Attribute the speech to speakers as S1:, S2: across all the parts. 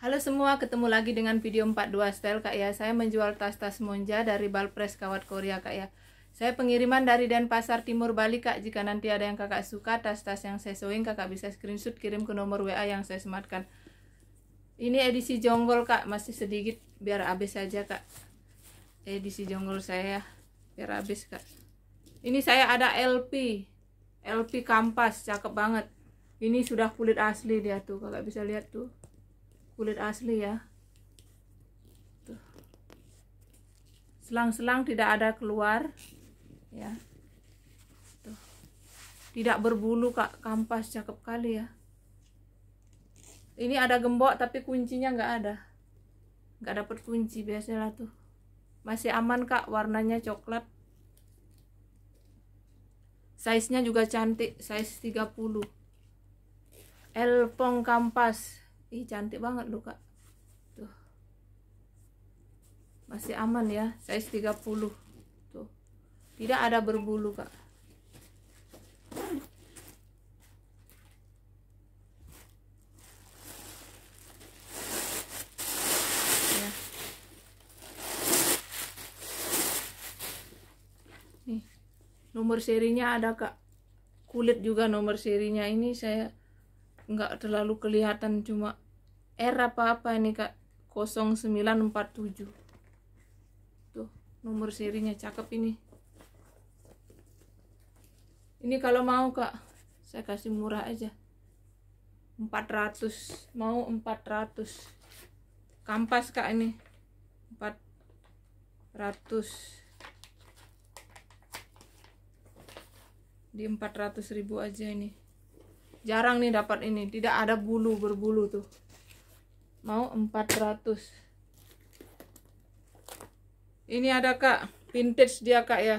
S1: Halo semua, ketemu lagi dengan video 42 style kak ya Saya menjual tas-tas monja dari Balpres Kawat Korea kak ya Saya pengiriman dari Denpasar Timur Bali kak Jika nanti ada yang kakak suka tas-tas yang saya sewing kakak bisa screenshot kirim ke nomor WA yang saya sematkan Ini edisi jonggol kak, masih sedikit biar habis saja kak Edisi jonggol saya ya biar habis kak Ini saya ada LP LP kampas, cakep banget Ini sudah kulit asli dia tuh, kakak bisa lihat tuh kulit asli ya selang-selang tidak ada keluar ya Tuh. tidak berbulu kak kampas cakep kali ya ini ada gembok tapi kuncinya nggak ada nggak dapat kunci lah tuh masih aman kak warnanya coklat size nya juga cantik size 30 elpong kampas ih cantik banget loh kak tuh masih aman ya size 30 tuh tidak ada berbulu kak ya. nomor serinya ada kak kulit juga nomor serinya ini saya nggak terlalu kelihatan cuma R apa-apa ini kak 0947 tuh nomor serinya cakep ini ini kalau mau kak saya kasih murah aja 400 mau 400 kampas kak ini 400 di 400 ribu aja ini jarang nih dapat ini tidak ada bulu berbulu tuh mau 400 ini ada kak vintage dia kak ya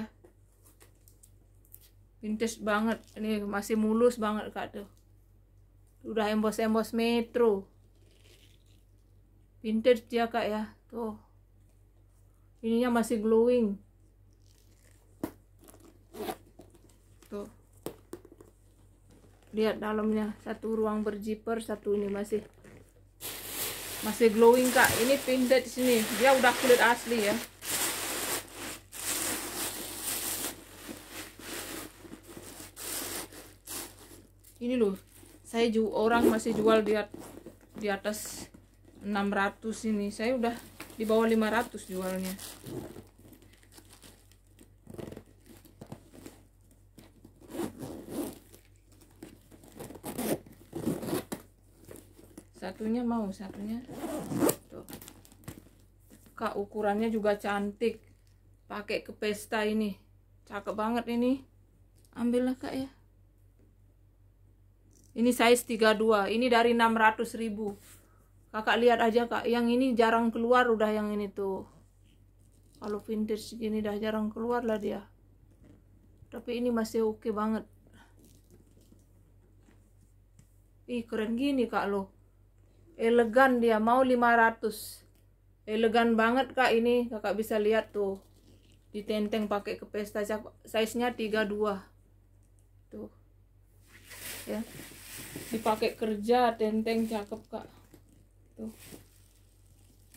S1: vintage banget ini masih mulus banget kak tuh udah embos-embos metro vintage dia kak ya tuh ininya masih glowing lihat dalamnya satu ruang berjiper satu ini masih masih glowing kak ini di sini dia udah kulit asli ya ini loh saya juga orang masih jual di, at di atas 600 ini saya udah di bawah 500 jualnya satunya mau satunya tuh kak ukurannya juga cantik pakai ke pesta ini cakep banget ini ambillah kak ya ini size 32 ini dari 600 ribu kakak lihat aja kak yang ini jarang keluar udah yang ini tuh kalau vintage gini dah jarang keluar lah dia tapi ini masih oke okay banget Ih keren gini kak loh elegan dia mau 500 elegan banget kak ini kakak bisa lihat tuh ditenteng pakai ke pesta size nya 32 tuh ya dipakai kerja tenteng cakep kak tuh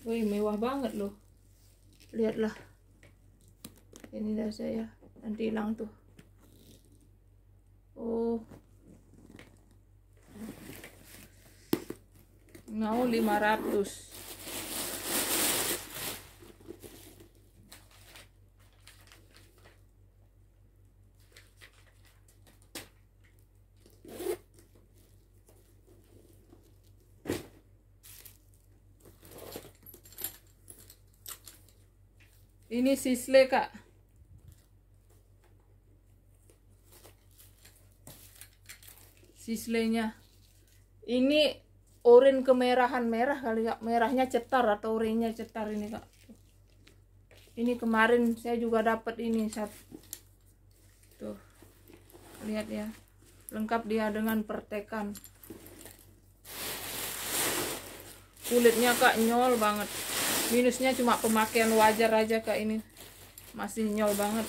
S1: woi mewah banget loh lihatlah ini dah saya nanti hilang tuh oh mau 500 ini sisle kak sislenya ini urin kemerahan merah kali kak merahnya cetar atau urinnya cetar ini kak ini kemarin saya juga dapat ini satu tuh lihat ya lengkap dia dengan pertekan kulitnya kak nyol banget minusnya cuma pemakaian wajar aja kak ini masih nyol banget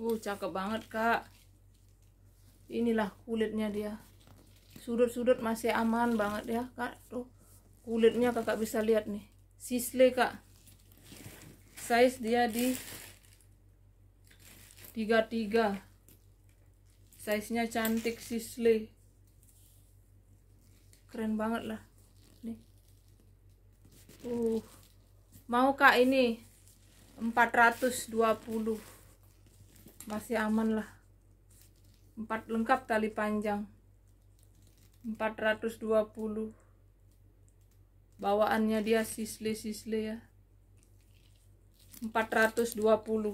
S1: uh cakep banget kak inilah kulitnya dia sudut-sudut masih aman banget ya kak tuh kulitnya kakak bisa lihat nih sisle kak size dia di 33 size nya cantik sisle keren banget lah nih uh mau kak ini 420 masih aman lah empat lengkap tali panjang 420 bawaannya dia sisle-sisle ya 420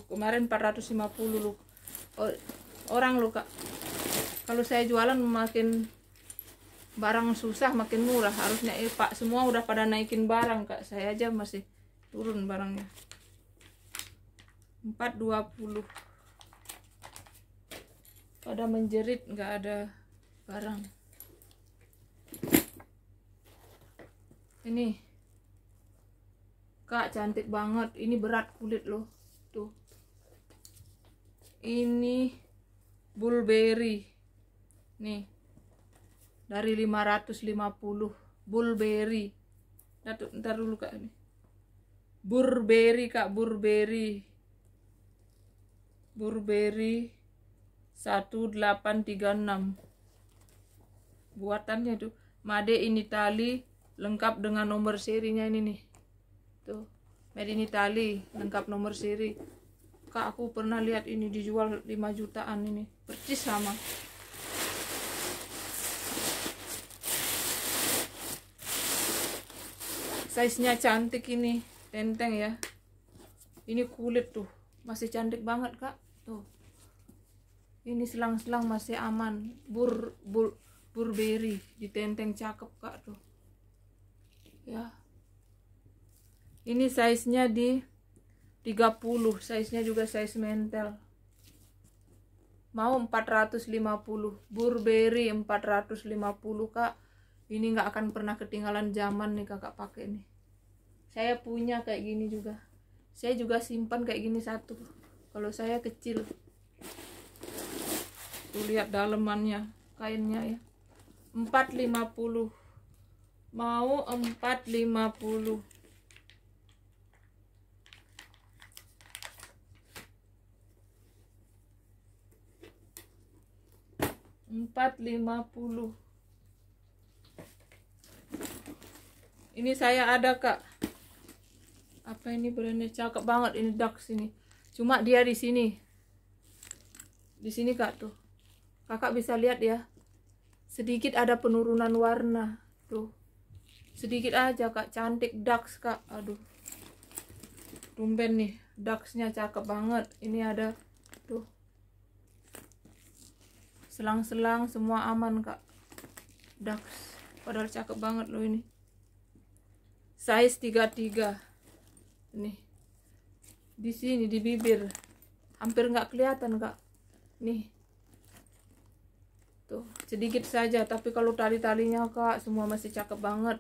S1: kemarin 450 lu orang lu kak kalau saya jualan makin barang susah makin murah harusnya eh, pak semua udah pada naikin barang kak saya aja masih turun barangnya 420 pada menjerit nggak ada barang ini kak cantik banget ini berat kulit loh tuh ini bulberry nih dari 550 bulberry Datuk, ntar dulu kak ini burberry kak burberry burberry 1836 buatannya tuh made in Italy lengkap dengan nomor serinya ini nih tuh made in Italy lengkap nomor seri kak aku pernah lihat ini dijual 5 jutaan ini percis sama size nya cantik ini tenteng ya ini kulit tuh masih cantik banget kak tuh ini selang-selang masih aman bur bur burberry ditenteng cakep kak tuh ya ini size nya di 30 size nya juga size mentel mau 450 burberry 450 kak ini nggak akan pernah ketinggalan zaman nih kakak pakai nih saya punya kayak gini juga saya juga simpan kayak gini satu kalau saya kecil tuh lihat dalemannya kainnya ya 450 mau 450 450 ini saya ada kak apa ini berani cakep banget ini Dax ini cuma dia di sini di sini kak tuh kakak bisa lihat ya sedikit ada penurunan warna tuh sedikit aja kak cantik dax kak aduh tumben nih daxnya cakep banget ini ada tuh selang-selang semua aman kak dax padahal cakep banget loh ini size 33 nih di sini di bibir hampir nggak kelihatan kak nih tuh gitu. sedikit saja tapi kalau tali-talinya kak semua masih cakep banget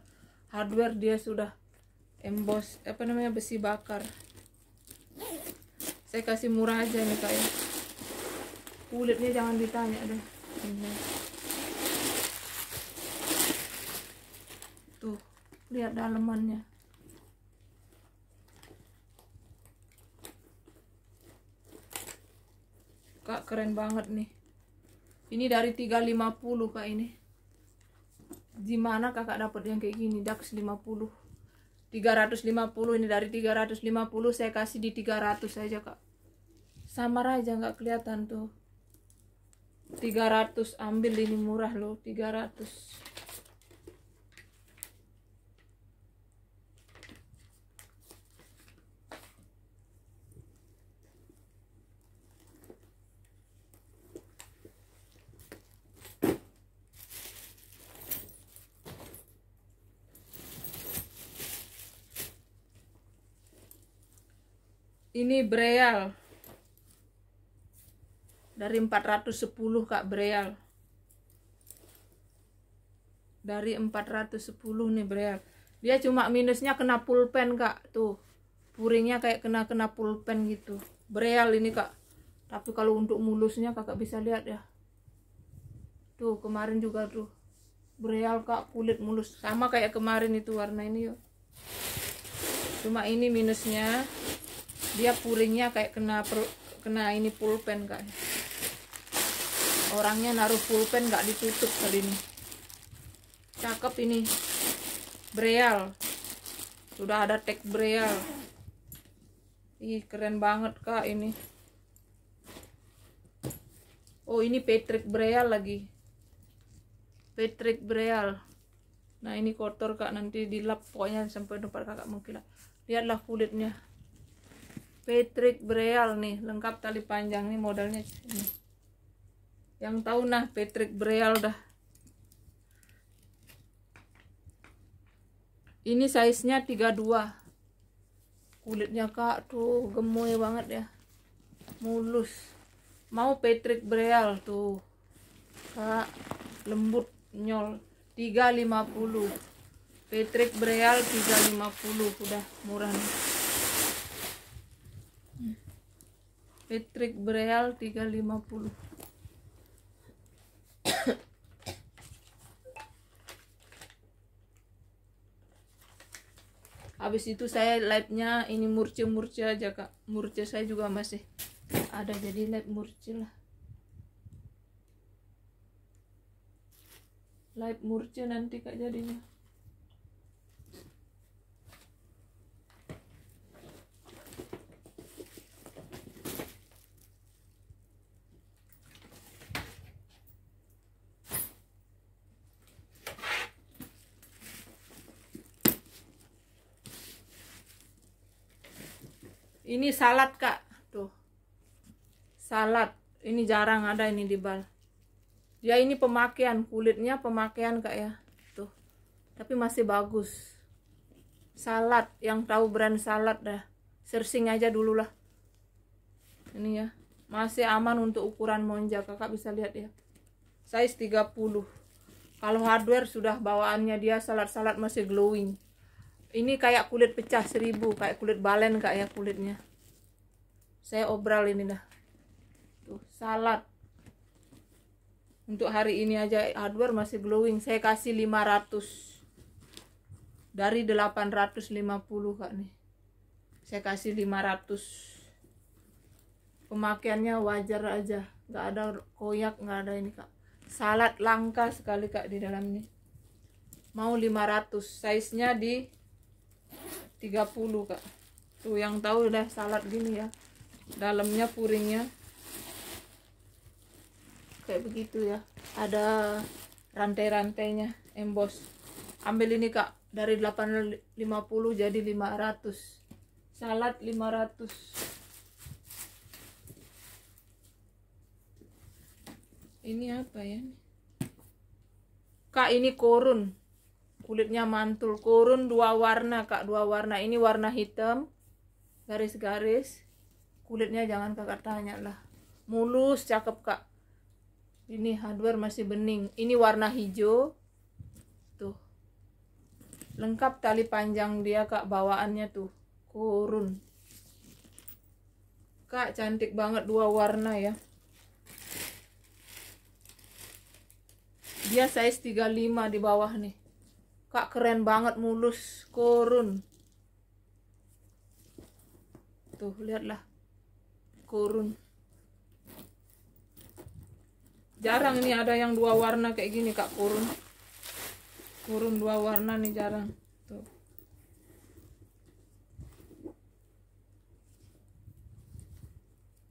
S1: hardware dia sudah emboss apa namanya besi bakar saya kasih murah aja nih kak ya kulitnya jangan ditanya deh ini tuh lihat dalemannya kak keren banget nih ini dari 350 kak ini mana kakak dapat yang kayak gini dax 50 350 ini dari 350 saya kasih di 300 saja kak Sama aja nggak kelihatan tuh 300 ambil ini murah loh 300 ini Breal dari 410 Kak Breal dari 410 nih Breal dia cuma minusnya kena pulpen Kak tuh puringnya kayak kena-kena pulpen gitu Breal ini Kak tapi kalau untuk mulusnya kakak bisa lihat ya tuh kemarin juga tuh Breal kak kulit mulus sama kayak kemarin itu warna ini yuk cuma ini minusnya dia puringnya kayak kena per, kena ini pulpen guys orangnya naruh pulpen nggak ditutup kali ini cakep ini breal sudah ada tag breal ih keren banget kak ini oh ini Patrick breal lagi Patrick breal nah ini kotor kak nanti dilap pokoknya sampai depan kakak mengkilat lihatlah kulitnya Patrick Breal nih lengkap tali panjang nih modalnya ini. yang tahu nah Patrick Breal dah ini size nya 32 kulitnya kak tuh gemoy banget ya mulus mau Patrick Breal tuh kak lembut nyol 350 Patrick Breal 350 udah murah nih listrik Breal 350 habis itu saya live-nya ini murce-murce aja kak murce saya juga masih ada jadi live murce lah live murce nanti kak jadinya ini salad kak tuh salad ini jarang ada ini di bal dia ya, ini pemakaian kulitnya pemakaian kak ya tuh tapi masih bagus salad yang tahu brand salad dah searching aja dulu lah ini ya masih aman untuk ukuran monja kakak bisa lihat ya size 30 kalau hardware sudah bawaannya dia salad-salad masih glowing ini kayak kulit pecah seribu kayak kulit balen kayak ya kulitnya saya obral ini dah tuh salad untuk hari ini aja hardware masih glowing saya kasih 500 dari 850 kak nih saya kasih 500 pemakaiannya wajar aja nggak ada koyak nggak ada ini kak salad langka sekali kak di dalam dalamnya mau 500 size nya di 30 kak tuh yang tahu udah salad gini ya dalamnya puringnya kayak begitu ya ada rantai-rantainya emboss ambil ini kak dari 850 jadi 500 salad 500 ini apa ya kak ini korun kulitnya mantul kurun dua warna kak dua warna ini warna hitam garis-garis kulitnya jangan kakak tanya lah mulus cakep kak ini hardware masih bening ini warna hijau tuh lengkap tali panjang dia kak bawaannya tuh kurun kak cantik banget dua warna ya dia size 35 di bawah nih Kak keren banget mulus kurun. Tuh lihatlah kurun. Jarang ini ada yang dua warna kayak gini kak kurun. Kurun dua warna nih jarang. Tuh.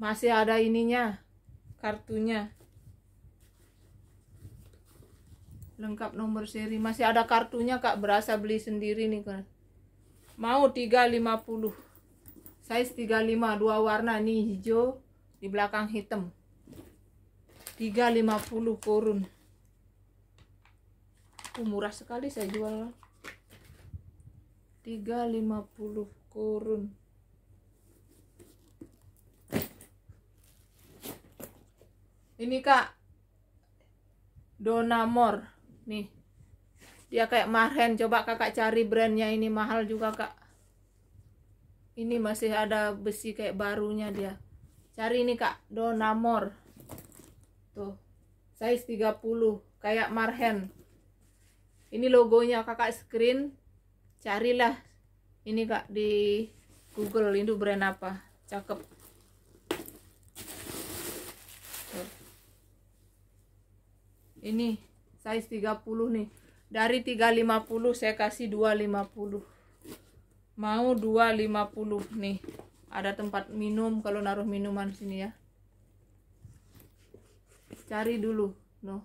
S1: Masih ada ininya kartunya. lengkap nomor seri masih ada kartunya kak berasa beli sendiri nih kan mau 350 size 35 dua warna nih hijau di belakang hitam 350 korun uh, murah sekali saya jual 350 korun ini kak Donamor nih dia kayak marhen coba kakak cari brandnya ini mahal juga kak ini masih ada besi kayak barunya dia cari ini kak donamor tuh size 30 kayak marhen ini logonya kakak screen carilah ini kak di google ini brand apa cakep ini size 30 nih dari 350 saya kasih 250 mau 250 nih ada tempat minum kalau naruh minuman sini ya cari dulu no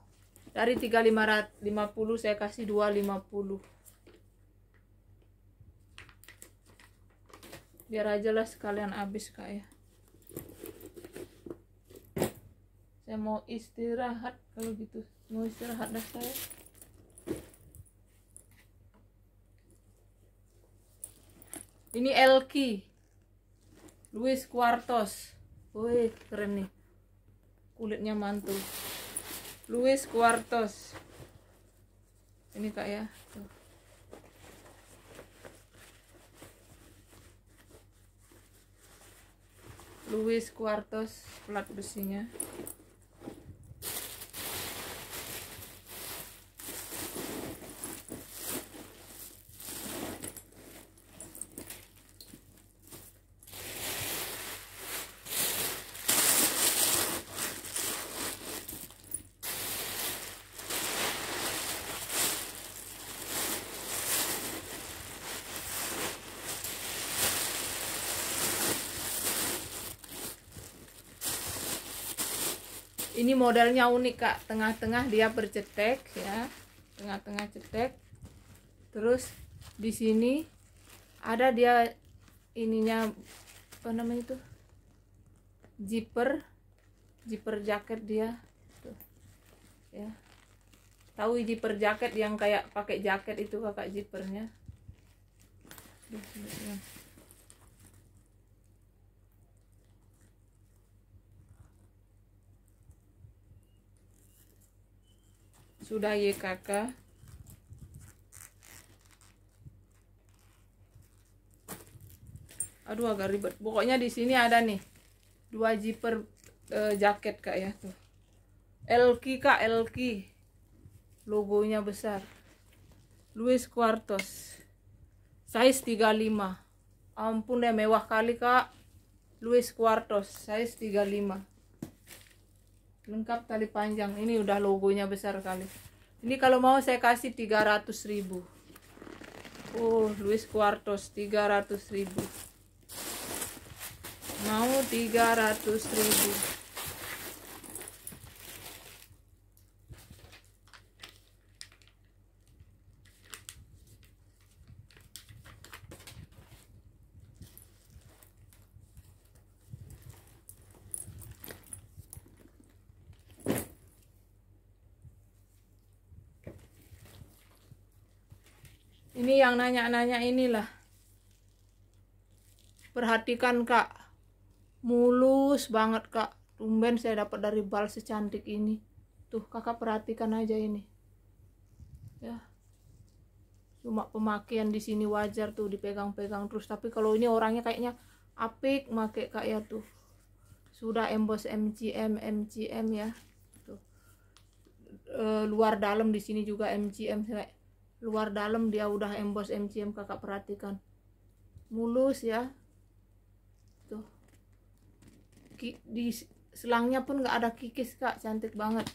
S1: dari 350 saya kasih 250 biar aja lah sekalian habis kak ya saya mau istirahat kalau gitu mau istirahat dah saya ini Elki Luis Quartos wih keren nih kulitnya mantul Luis Quartos ini kak ya Tuh. Luis Quartos pelat besinya modelnya unik kak tengah-tengah dia bercetek ya tengah-tengah cetek terus di sini ada dia ininya apa namanya itu zipper zipper jaket dia tuh ya tahu zipper jaket yang kayak pakai jaket itu kakak zippernya Duh, sudah kakak, aduh agak ribet pokoknya di sini ada nih dua zipper uh, jaket kak ya tuh LK kak LK logonya besar Luis Quartos size 35 ampun deh mewah kali kak Luis Quartos size 35 lengkap tali panjang ini udah logonya besar kali ini kalau mau saya kasih 300 ribu Oh Luis Quartos 300 ribu mau 300 ribu yang nanya-nanya inilah perhatikan kak mulus banget kak tumben saya dapat dari bal secantik ini tuh kakak perhatikan aja ini ya cuma pemakaian di sini wajar tuh dipegang-pegang terus tapi kalau ini orangnya kayaknya apik make kak ya tuh sudah emboss MGM MGM ya tuh e, luar dalam di sini juga MGM kayak luar dalam dia udah emboss MCM kakak perhatikan mulus ya tuh di selangnya pun nggak ada kikis kak cantik banget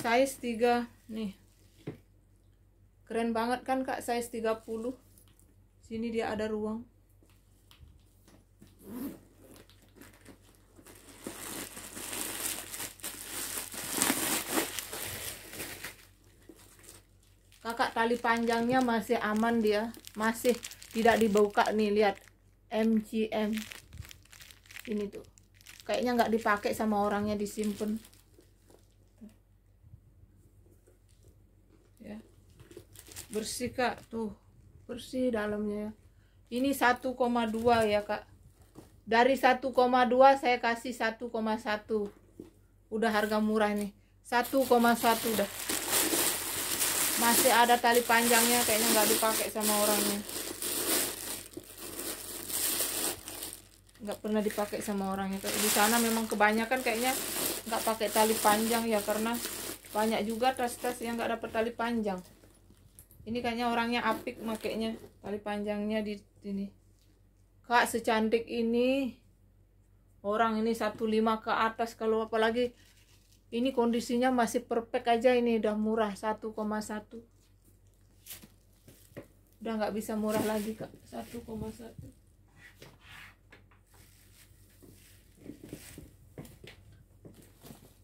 S1: size 3 nih keren banget kan kak size 30 sini dia ada ruang kakak tali panjangnya masih aman dia masih tidak dibuka nih lihat MGM ini tuh kayaknya nggak dipakai sama orangnya disimpan ya bersih kak tuh bersih dalamnya ya. ini 1,2 ya kak dari 1,2 saya kasih 1,1 udah harga murah nih 1,1 dah masih ada tali panjangnya kayaknya nggak dipakai sama orangnya nggak pernah dipakai sama orangnya di sana memang kebanyakan kayaknya nggak pakai tali panjang ya karena banyak juga tas-tas yang nggak dapat tali panjang ini kayaknya orangnya apik makainya tali panjangnya di sini kak secantik ini orang ini 15 ke atas kalau apalagi ini kondisinya masih perfect aja ini udah murah 1,1 udah nggak bisa murah lagi kak 1,1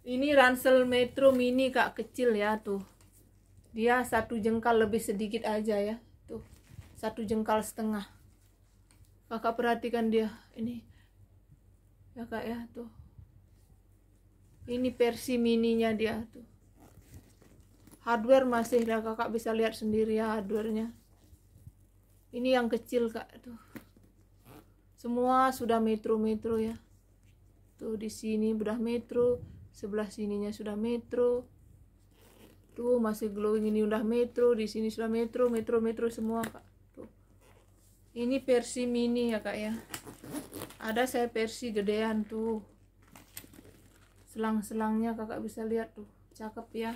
S1: ini ransel metro mini kak kecil ya tuh dia satu jengkal lebih sedikit aja ya tuh satu jengkal setengah kakak perhatikan dia ini ya kak ya tuh ini versi mininya dia tuh hardware masih lah kakak bisa lihat sendiri ya hardwarenya ini yang kecil kak tuh semua sudah metro metro ya tuh di sini udah metro sebelah sininya sudah metro tuh masih glowing ini udah metro di sini sudah metro metro metro semua kak tuh ini versi mini ya kak ya ada saya versi gedean tuh selang-selangnya kakak bisa lihat tuh cakep ya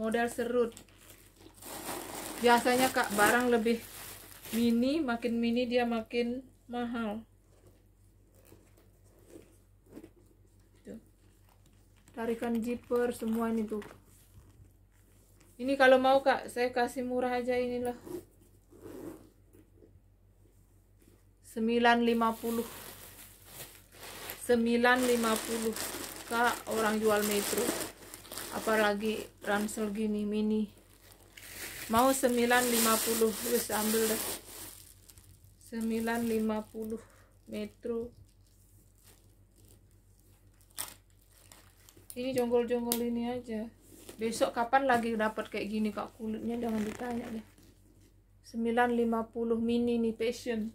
S1: model serut biasanya kak barang lebih mini makin mini dia makin mahal tarikan zipper semua ini tuh ini kalau mau kak saya kasih murah aja inilah 950 950 kak orang jual metro apalagi ransel gini mini mau 950 terus ambil deh. 950 metro ini jonggol-jonggol ini aja besok kapan lagi dapat kayak gini kak kulitnya jangan ditanya deh 950 mini nih passion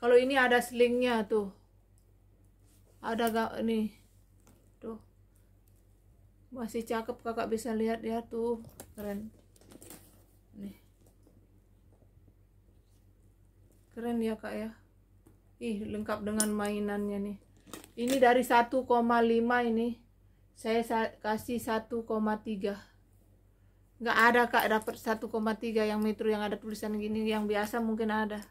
S1: kalau ini ada slingnya tuh ada gak nih tuh masih cakep kakak bisa lihat ya tuh keren nih keren ya kak ya ih lengkap dengan mainannya nih ini dari 1,5 ini saya kasih 1,3 nggak ada kak dapat 1,3 yang metro yang ada tulisan gini yang biasa mungkin ada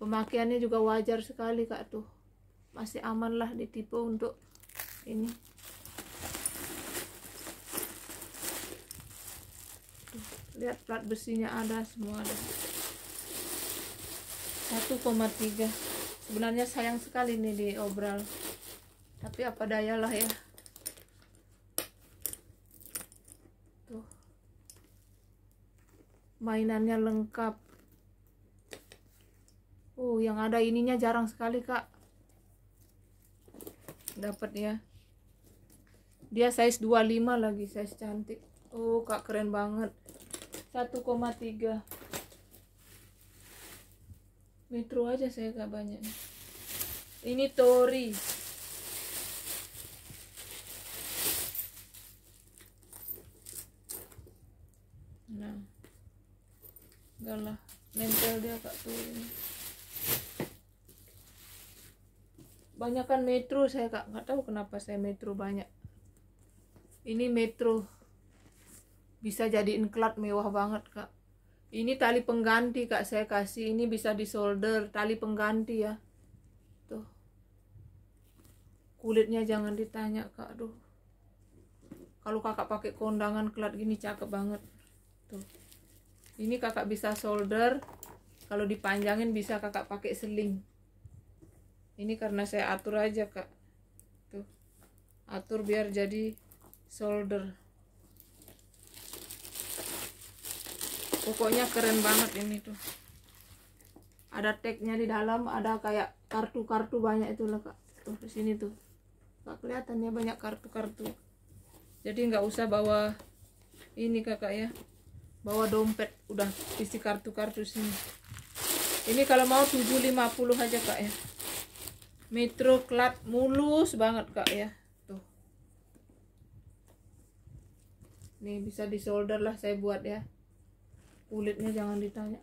S1: pemakaiannya juga wajar sekali kak tuh masih aman lah tipe untuk ini tuh, lihat plat besinya ada semua ada 1,3 sebenarnya sayang sekali nih di obral tapi apa daya lah ya tuh mainannya lengkap Oh, yang ada ininya jarang sekali, Kak. Dapat ya. Dia size 25 lagi, size cantik. Oh, Kak keren banget. 1,3 metro aja saya Kak banyak. Ini tori. Nah. Enggak lah, nempel dia Kak tuh. banyakkan metro saya kak, nggak tahu kenapa saya metro banyak. Ini metro bisa jadi klat mewah banget kak. Ini tali pengganti kak saya kasih, ini bisa disolder tali pengganti ya. Tuh kulitnya jangan ditanya kak, aduh. Kalau kakak pakai kondangan kelat gini cakep banget. Tuh. Ini kakak bisa solder, kalau dipanjangin bisa kakak pakai seling ini karena saya atur aja kak tuh atur biar jadi solder
S2: pokoknya keren banget
S1: ini tuh ada tagnya di dalam ada kayak kartu-kartu banyak itu loh kak tuh di sini tuh Kak kelihatannya banyak kartu-kartu jadi nggak usah bawa ini kakak ya bawa dompet udah isi kartu-kartu sini ini kalau mau 750 aja kak ya Metro Club mulus banget kak ya tuh ini bisa disolder lah saya buat ya kulitnya jangan ditanya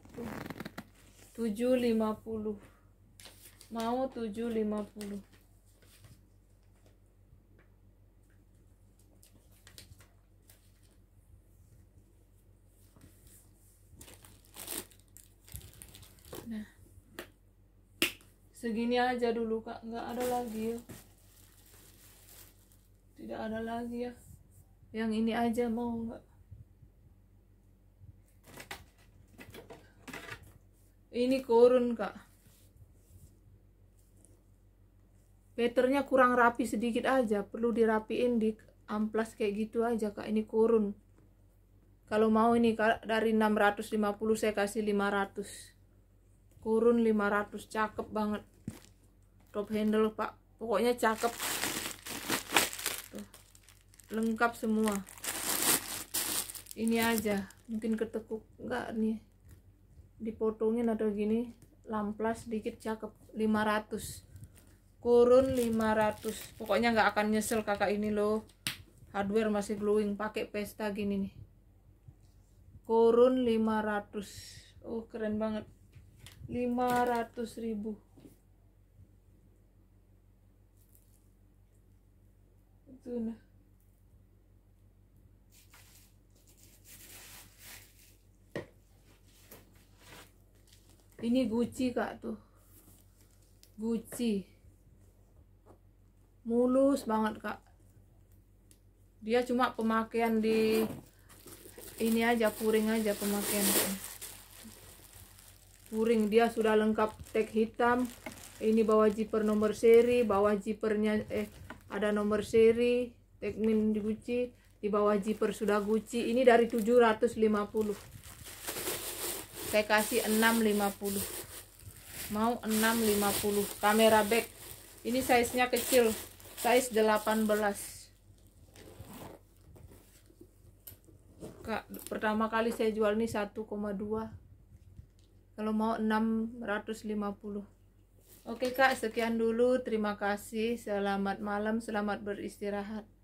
S1: tuh 750 mau 750 segini aja dulu kak nggak ada lagi ya tidak ada lagi ya yang ini aja mau nggak ini kurun kak meternya kurang rapi sedikit aja perlu dirapiin di amplas kayak gitu aja kak ini kurun kalau mau ini kak dari 650 saya kasih 500 kurun 500 cakep banget top handle pak pokoknya cakep Tuh. lengkap semua ini aja mungkin ketekuk enggak nih dipotongin atau gini lamplas dikit cakep 500 kurun 500 pokoknya enggak akan nyesel kakak ini loh hardware masih glowing pakai pesta gini nih kurun 500 oh keren banget 500 ribu Tuna. Ini Gucci kak tuh. Gucci. Mulus banget kak. Dia cuma pemakaian di ini aja puring aja pemakaian. Puring dia sudah lengkap tag hitam. Ini bawa zipper nomor seri, bawah zippernya eh ada nomor seri tekmin Gucci di bawah zipper sudah Gucci ini dari 750 saya kasih 650 mau 650 kamera back ini size-nya kecil size 18 Kak, pertama kali saya jual ini 1,2 kalau mau 650 Oke Kak, sekian dulu. Terima kasih. Selamat malam, selamat beristirahat.